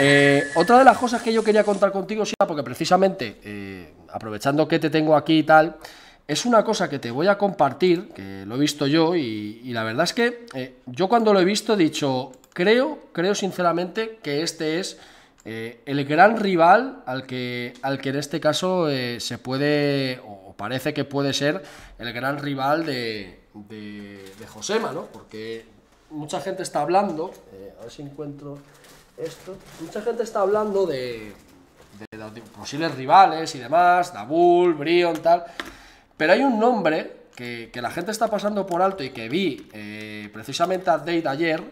Eh, otra de las cosas que yo quería contar contigo, sí, porque precisamente, eh, aprovechando que te tengo aquí y tal, es una cosa que te voy a compartir, que lo he visto yo, y, la verdad es que eh, yo cuando lo he visto he dicho, creo, creo sinceramente que este es el gran rival al que, al que en este caso se puede, o parece que puede ser, el gran rival de, de, de Josema, ¿no? Porque mucha gente está hablando, a ver si encuentro... Mucha gente está hablando de, posibles rivales y demás, Dabul, Brion, tal. Pero hay un nombre que, la gente está pasando por alto y que vi eh, precisamente a Date ayer,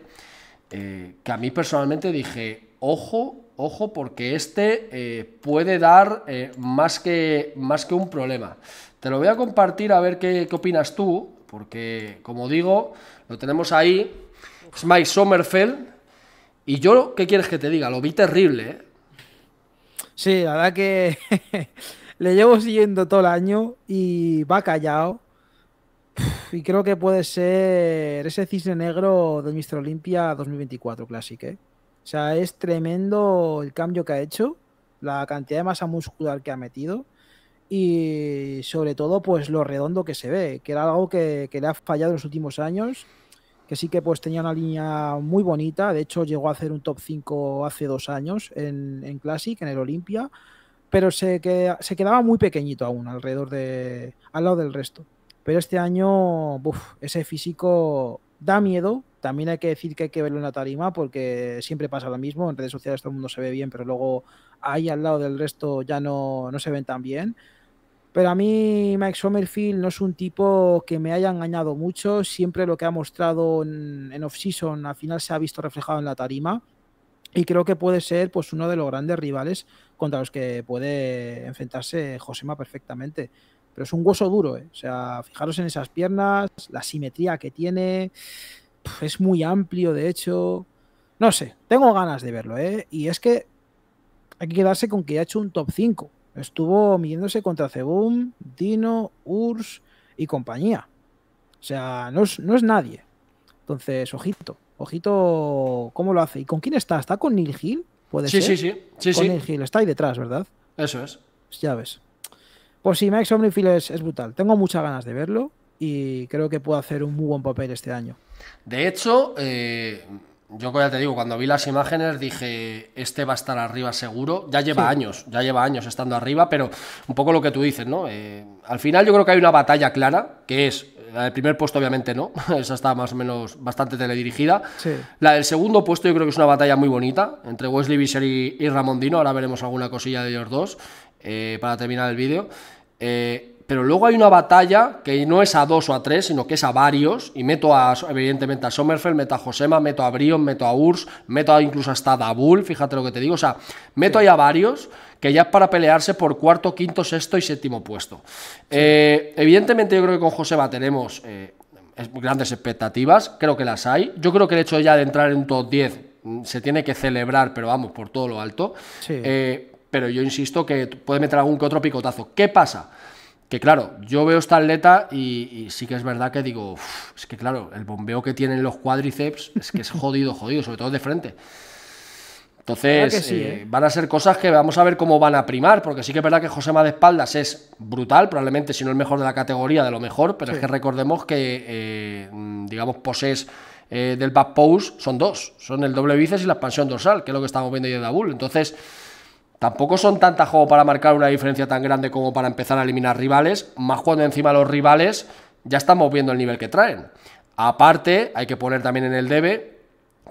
eh, que a mí personalmente dije, ojo, ojo, porque este eh, puede dar más, que, más que un problema. Te lo voy a compartir a ver qué, qué opinas tú, porque como digo, lo tenemos ahí. Es Mike Sommerfeld, y yo, ¿qué quieres que te diga? Lo vi terrible, ¿eh? Sí, la verdad que le llevo siguiendo todo el año y va callado. Y creo que puede ser ese cisne negro de Mr. Olympia 2024 Classic, ¿eh? O sea, es tremendo el cambio que ha hecho, la cantidad de masa muscular que ha metido y sobre todo pues lo redondo que se ve, que era algo que, que le ha fallado en los últimos años que sí que pues tenía una línea muy bonita, de hecho llegó a hacer un top 5 hace dos años en, en Classic, en el Olimpia, pero se, se quedaba muy pequeñito aún, alrededor de, al lado del resto. Pero este año, ese físico da miedo, también hay que decir que hay que verlo en la tarima porque siempre pasa lo mismo, en redes sociales todo el mundo se ve bien, pero luego ahí al lado del resto ya no, no se ven tan bien. Pero a mí Mike Sommerfield no es un tipo que me haya engañado mucho. Siempre lo que ha mostrado en, off-season al final se ha visto reflejado en la tarima. Y creo que puede ser pues, uno de los grandes rivales contra los que puede enfrentarse Josema perfectamente. Pero es un hueso duro. ¿eh? O sea, fijaros en esas piernas, la simetría que tiene. Es muy amplio, de hecho. No sé, tengo ganas de verlo. ¿eh? Y es que hay que quedarse con que ha hecho un top 5 estuvo midiéndose contra Cebum, Dino, Urs y compañía. O sea, no es, nadie. Entonces, ojito, ojito, ¿cómo lo hace? ¿Y con quién está? ¿Está con Neil Hill? ¿Puede ser? Sí, sí, sí. Con está ahí detrás, ¿verdad? Eso es. Ya ves. Pues sí, Max Omnifil es, brutal. Tengo muchas ganas de verlo y creo que puede hacer un muy buen papel este año. De hecho, eh, yo ya te digo, cuando vi las imágenes dije, este va a estar arriba seguro. Ya lleva años, ya lleva años estando arriba, pero un poco lo que tú dices, ¿no? Eh, al final yo creo que hay una batalla clara, que es la del primer puesto obviamente no, esa está más o menos bastante teledirigida. La del segundo puesto yo creo que es una batalla muy bonita entre Wesley Visser y, Ramondino, ahora veremos alguna cosilla de ellos dos eh, para terminar el vídeo. Eh, pero luego hay una batalla que no es a dos o a tres, sino que es a varios, y meto a, evidentemente a Sommerfeld, meto a Josema, meto a Brion, meto a Urs, meto incluso hasta a Dabul, fíjate lo que te digo, o sea, meto ahí a varios que ya es para pelearse por cuarto, quinto, sexto y séptimo puesto. Eh, evidentemente yo creo que con Josema tenemos eh, grandes expectativas, creo que las hay, yo creo que el hecho ya de entrar en un top 10 mm, se tiene que celebrar, pero vamos, por todo lo alto, eh, pero yo insisto que puede meter algún que otro picotazo. ¿Qué pasa? Que claro, yo veo esta atleta y, sí que es verdad que digo, es que claro, el bombeo que tienen los cuádriceps es que es jodido, jodido, sobre todo de frente. Entonces, eh, ¿eh? van a ser cosas que vamos a ver cómo van a primar, porque sí que es verdad que José de espaldas es brutal, probablemente si no el mejor de la categoría, de lo mejor, pero es que recordemos que, eh, digamos, poses del back pose son dos, son el doble bíceps y la expansión dorsal, que es lo que estamos viendo ahí de Dabul. Entonces, Tampoco son tantas juegos para marcar una diferencia tan grande como para empezar a eliminar rivales, más cuando encima los rivales ya estamos viendo el nivel que traen. Aparte, hay que poner también en el debe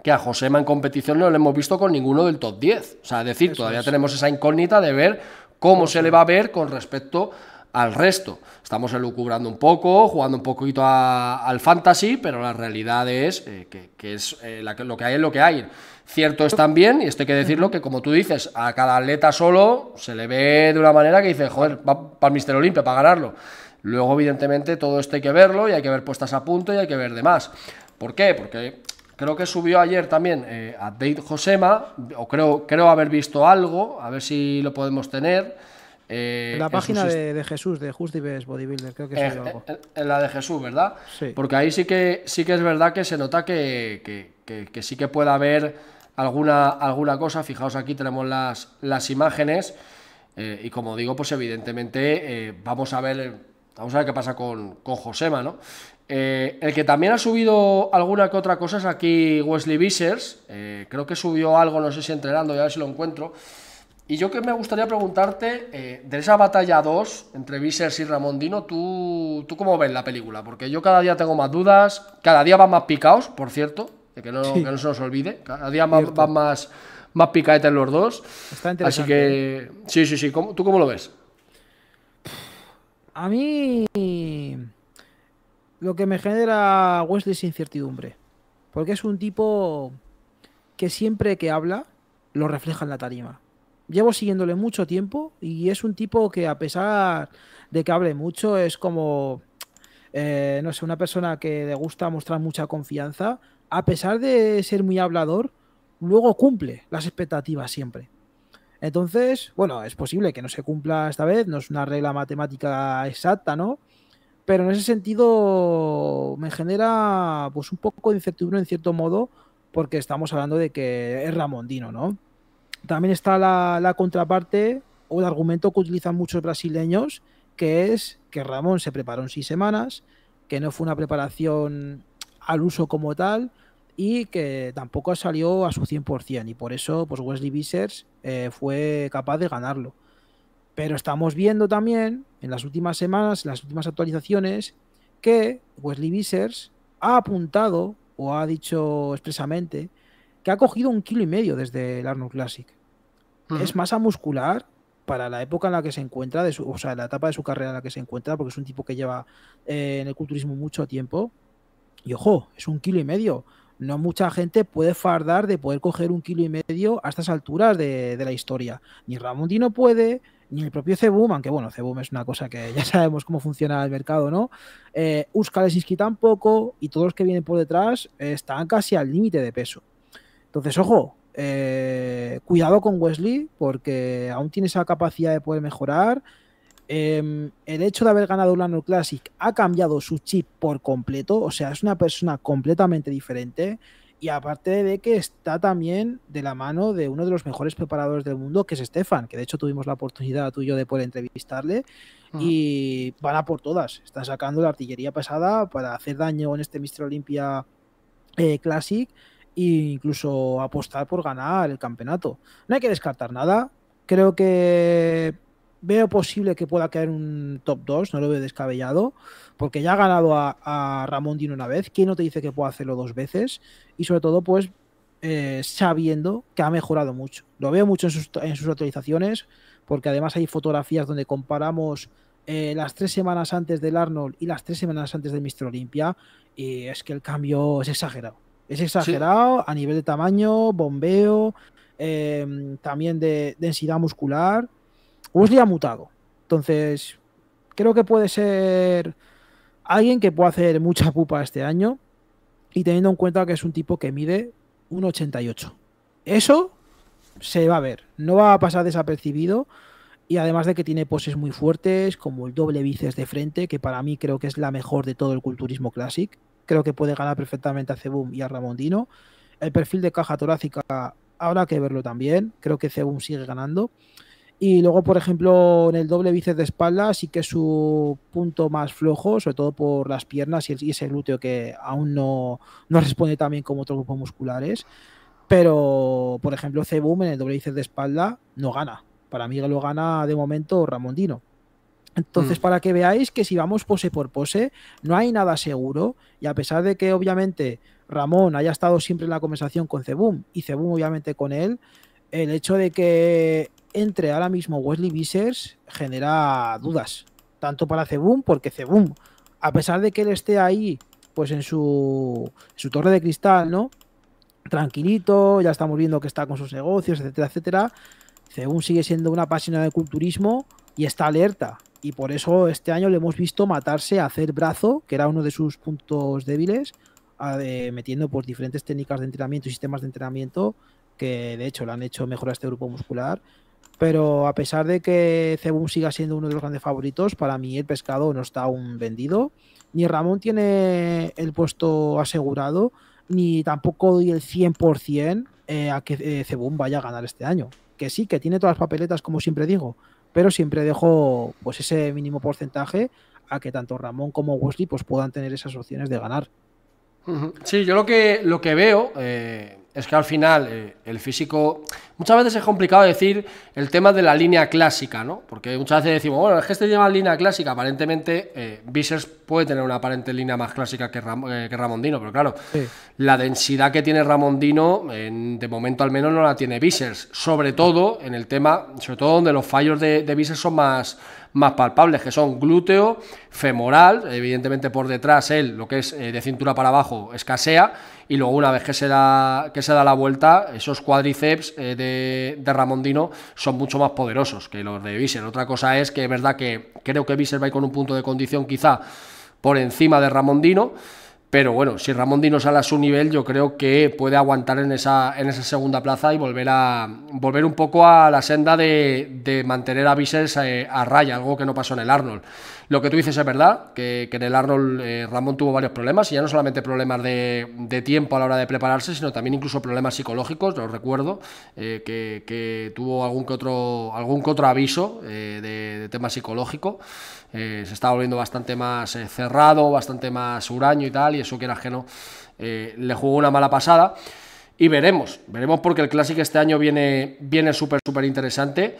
que a Josema en competición no lo hemos visto con ninguno del top 10. O sea, es decir, todavía tenemos esa incógnita de ver cómo se le va a ver con respecto al resto. Estamos elucubrando un poco, jugando un poquito a, al fantasy, pero la realidad es eh, que, es, eh, lo que hay es lo que hay. Cierto es también, y esto hay que decirlo, que como tú dices, a cada atleta solo se le ve de una manera que dice, joder, va para el Mister Olimpia, para ganarlo. Luego, evidentemente, todo esto hay que verlo y hay que ver puestas a punto y hay que ver demás. ¿Por qué? Porque creo que subió ayer también eh, a Date Josema, o creo, creo haber visto algo, a ver si lo podemos tener. Eh, en la página de, Jesús, de Just Bodybuilder, creo que En eh, eh, la de Jesús, ¿verdad? Sí. Porque ahí sí que, sí que es verdad que se nota que, sí que puede haber alguna, alguna cosa. Fijaos aquí tenemos las, las imágenes. y como digo, pues evidentemente vamos a ver. Vamos a ver qué pasa con, con Josema, ¿no? el que también ha subido alguna que otra cosa es aquí Wesley Vissers creo que subió algo, no sé si entrenando, ya a ver si lo encuentro. Y yo que me gustaría preguntarte, eh, de esa batalla 2 entre Visers y Ramondino, ¿tú, ¿tú cómo ves la película? Porque yo cada día tengo más dudas, cada día van más picados, por cierto, de que no, se nos olvide, cada día van, más, más picaetes los dos. Está Así que, sí, sí, sí, ¿tú cómo lo ves? A mí lo que me genera Wesley es incertidumbre, porque es un tipo que siempre que habla lo refleja en la tarima llevo siguiéndole mucho tiempo y es un tipo que a pesar de que hable mucho, es como, eh, no sé, una persona que le gusta mostrar mucha confianza, a pesar de ser muy hablador, luego cumple las expectativas siempre. Entonces, bueno, es posible que no se cumpla esta vez, no es una regla matemática exacta, ¿no? Pero en ese sentido me genera pues un poco de incertidumbre en cierto modo, porque estamos hablando de que es Ramondino, ¿no? También está la, contraparte o el argumento que utilizan muchos brasileños, que es que Ramón se preparó en seis semanas, que no fue una preparación al uso como tal y que tampoco salió a su 100% y por eso pues Wesley Vissers eh, fue capaz de ganarlo. Pero estamos viendo también en las últimas semanas, en las últimas actualizaciones, que Wesley Vissers ha apuntado o ha dicho expresamente que ha cogido un kilo y medio desde el Arnold Classic. Es masa muscular para la época en la que se encuentra, o sea, la etapa de su carrera en la que se encuentra, porque es un tipo que lleva eh, en el culturismo mucho tiempo. Y ojo, es un kilo y medio. No mucha gente puede fardar de poder coger un kilo y medio a estas alturas de, la historia. Ni Ramondi no puede, ni el propio Cebum, aunque bueno, Cebum es una cosa que ya sabemos cómo funciona el mercado, ¿no? Eh, Uskalesinski tampoco, y todos los que vienen por detrás eh, están casi al límite de peso. Entonces, ojo, eh, cuidado con Wesley porque aún tiene esa capacidad de poder mejorar. Em, el hecho de haber ganado un Ulano Classic ha cambiado su chip por completo, o sea, es una persona completamente diferente. Y aparte de que está también de la mano de uno de los mejores preparadores del mundo, que es Stefan, que de hecho tuvimos la oportunidad tú y yo de poder entrevistarle. Y van a por todas. Está sacando la artillería pesada para hacer daño en este Mr. Olympia eh, Classic e incluso apostar por ganar el campeonato. No hay que descartar nada. Creo que veo posible que pueda caer un top 2, no lo veo descabellado, porque ya ha ganado a, a Ramón Dino una vez. ¿Quién no te dice que puede hacerlo dos veces? Y sobre todo, pues eh, sabiendo que ha mejorado mucho. Lo veo mucho en sus, actualizaciones, porque además hay fotografías donde comparamos eh, las tres semanas antes del Arnold y las tres semanas antes del Mr. Olympia y es que el cambio es exagerado. Es exagerado a nivel de tamaño, bombeo, em, también de densidad muscular. Wesley ha mutado. Entonces, creo que puede ser alguien que pueda hacer mucha pupa este año. Y teniendo en cuenta que es un tipo que mide 1,88. Eso se va a ver. No va a pasar desapercibido. Y además de que tiene poses muy fuertes, como el doble bíceps de frente, que para mí creo que es la mejor de todo el culturismo clásico creo que puede ganar perfectamente a Cebum y a Ramondino. El perfil de caja torácica habrá que verlo también. Creo que Cebum sigue ganando. Y luego, por ejemplo, en el doble bíceps de espalda sí que es su punto más flojo, sobre todo por las piernas y ese glúteo que aún no, no responde tan bien como otros grupos musculares. Pero, por ejemplo, Cebum en el doble bíceps de espalda no gana. Para mí lo gana de momento Ramondino. Entonces, mm. para que veáis que si vamos pose por pose, no hay nada seguro. Y a pesar de que, obviamente, Ramón haya estado siempre en la conversación con Cebum y Cebum, obviamente, con él, el hecho de que entre ahora mismo Wesley Vissers genera dudas. Tanto para Cebum, porque Cebum, a pesar de que él esté ahí, pues en su, torre de cristal, ¿no? Tranquilito, ya estamos viendo que está con sus negocios, etcétera, etcétera. Cebum sigue siendo una página de culturismo y está alerta y por eso este año le hemos visto matarse a hacer brazo, que era uno de sus puntos débiles, metiendo por pues, diferentes técnicas de entrenamiento y sistemas de entrenamiento que de hecho le han hecho mejorar este grupo muscular. Pero a pesar de que cebú siga siendo uno de los grandes favoritos, para mí el pescado no está aún vendido. Ni Ramón tiene el puesto asegurado, ni tampoco doy el 100% eh, a que eh, cebú vaya a ganar este año. Que sí, que tiene todas las papeletas, como siempre digo, pero siempre dejo pues ese mínimo porcentaje a que tanto Ramón como Wesley pues puedan tener esas opciones de ganar. Sí, yo lo que, lo que veo, eh, es que al final eh, el físico. Muchas veces es complicado decir el tema de la línea clásica, ¿no? Porque muchas veces decimos, bueno, es que este lleva línea clásica. Aparentemente, eh, puede tener una aparente línea más clásica que, eh, que Ramondino, pero claro, la densidad que tiene Ramondino, de momento al menos no la tiene Víceres. Sobre todo en el tema, sobre todo donde los fallos de, de son más más palpables, que son glúteo, femoral, evidentemente por detrás él, lo que es eh, de cintura para abajo, escasea, y luego una vez que se da, que se da la vuelta, esos cuádriceps eh, de, Ramondino son mucho más poderosos que los de Visser. Otra cosa es que es verdad que creo que Visser va con un punto de condición quizá por encima de Ramondino, pero bueno, si Ramón Dino sale a su nivel, yo creo que puede aguantar en esa, en esa segunda plaza y volver a volver un poco a la senda de, mantener a eh, a raya, algo que no pasó en el Arnold. Lo que tú dices es verdad, que, en el Arnold eh, Ramón tuvo varios problemas, y ya no solamente problemas de, de, tiempo a la hora de prepararse, sino también incluso problemas psicológicos, lo recuerdo, eh, que, tuvo algún que otro, algún que aviso de, tema psicológico. se estaba volviendo bastante más cerrado, bastante más huraño y tal, eso que era ajeno, eh, le jugó una mala pasada. Y veremos, veremos porque el Clásico este año viene, viene súper, súper interesante.